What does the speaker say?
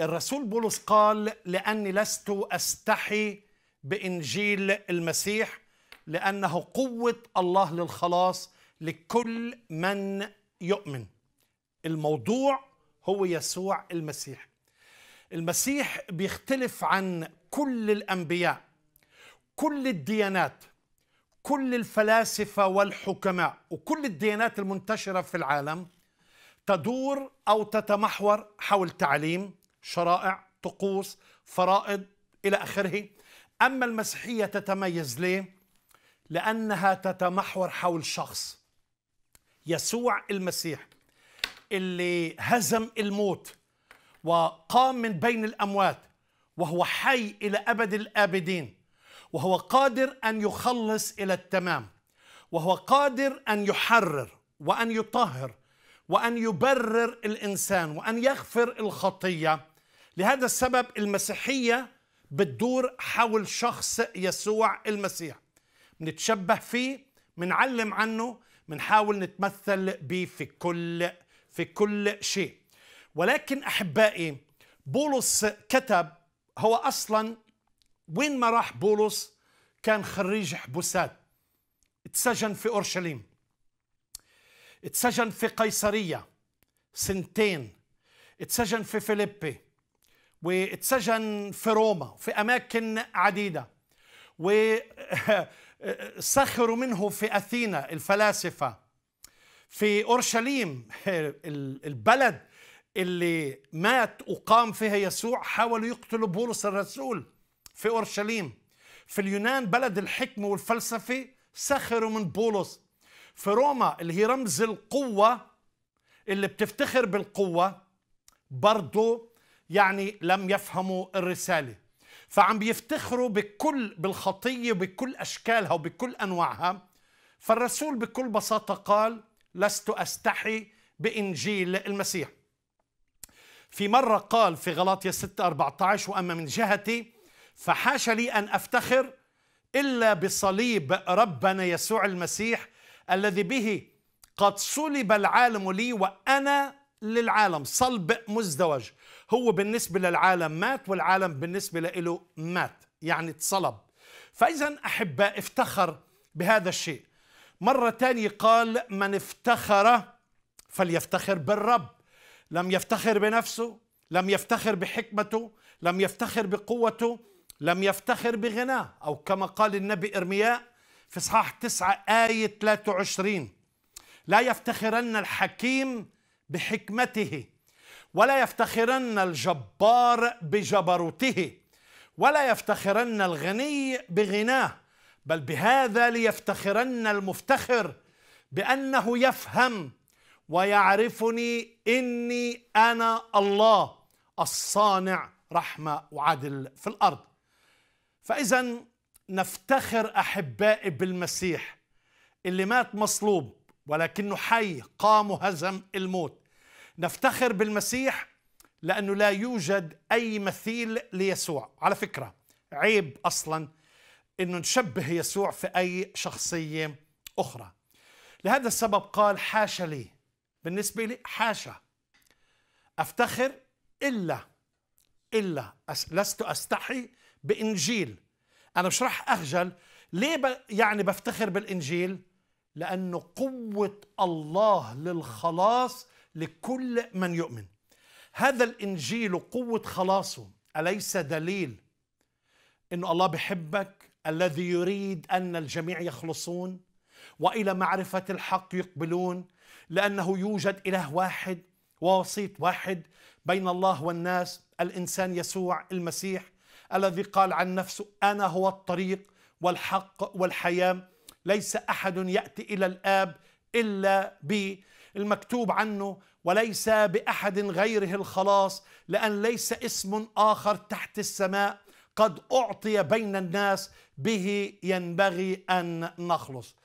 الرسول بولس قال لاني لست استحي بانجيل المسيح لانه قوه الله للخلاص لكل من يؤمن الموضوع هو يسوع المسيح المسيح بيختلف عن كل الانبياء كل الديانات كل الفلاسفه والحكماء وكل الديانات المنتشره في العالم تدور او تتمحور حول تعليم شرائع طقوس فرائض إلى آخره أما المسيحية تتميز ليه؟ لأنها تتمحور حول شخص يسوع المسيح اللي هزم الموت وقام من بين الأموات وهو حي إلى أبد الآبدين وهو قادر أن يخلص إلى التمام وهو قادر أن يحرر وأن يطهر وأن يبرر الإنسان وأن يغفر الخطية لهذا السبب المسيحية بتدور حول شخص يسوع المسيح منتشبه فيه منعلم عنه بنحاول نتمثل به في كل في كل شيء ولكن احبائي بولس كتب هو اصلا وين ما راح بولس كان خريج حبوسات اتسجن في اورشليم اتسجن في قيصريه سنتين اتسجن في فيليبي واتسجن في روما في أماكن عديدة وسخروا منه في أثينا الفلاسفة في أورشليم البلد اللي مات وقام فيها يسوع حاولوا يقتلوا بولس الرسول في أورشليم في اليونان بلد الحكم والفلسفة سخروا من بولس في روما اللي هي رمز القوة اللي بتفتخر بالقوة برضو يعني لم يفهموا الرسالة فعم بيفتخروا بكل بالخطية بكل أشكالها وبكل أنواعها فالرسول بكل بساطة قال لست أستحي بإنجيل المسيح في مرة قال في غلاطيا 6 14 وأما من جهتي فحاش لي أن أفتخر إلا بصليب ربنا يسوع المسيح الذي به قد صلب العالم لي وأنا للعالم صلب مزدوج هو بالنسبة للعالم مات والعالم بالنسبة له مات يعني اتصلب فإذا أحباء افتخر بهذا الشيء مرة ثانية قال من افتخر فليفتخر بالرب لم يفتخر بنفسه لم يفتخر بحكمته لم يفتخر بقوته لم يفتخر بغناه أو كما قال النبي إرمياء في إصحاح 9 آية 23 لا يفتخرن الحكيم بحكمته ولا يفتخرن الجبار بجبروته ولا يفتخرن الغني بغناه بل بهذا ليفتخرن المفتخر بانه يفهم ويعرفني اني انا الله الصانع رحمه وعدل في الارض فاذا نفتخر احبائي بالمسيح اللي مات مصلوب ولكنه حي قام وهزم الموت نفتخر بالمسيح لأنه لا يوجد أي مثيل ليسوع على فكرة عيب أصلا أنه نشبه يسوع في أي شخصية أخرى لهذا السبب قال حاشا لي بالنسبة لي حاشا أفتخر إلا إلا لست أستحي بإنجيل أنا مش راح أخجل ليه ب... يعني بفتخر بالإنجيل لأن قوة الله للخلاص لكل من يؤمن هذا الإنجيل قوة خلاصه أليس دليل أن الله بحبك الذي يريد أن الجميع يخلصون وإلى معرفة الحق يقبلون لأنه يوجد إله واحد ووسيط واحد بين الله والناس الإنسان يسوع المسيح الذي قال عن نفسه أنا هو الطريق والحق والحياة ليس أحد يأتي إلى الآب إلا بالمكتوب عنه وليس بأحد غيره الخلاص لأن ليس اسم آخر تحت السماء قد أعطي بين الناس به ينبغي أن نخلص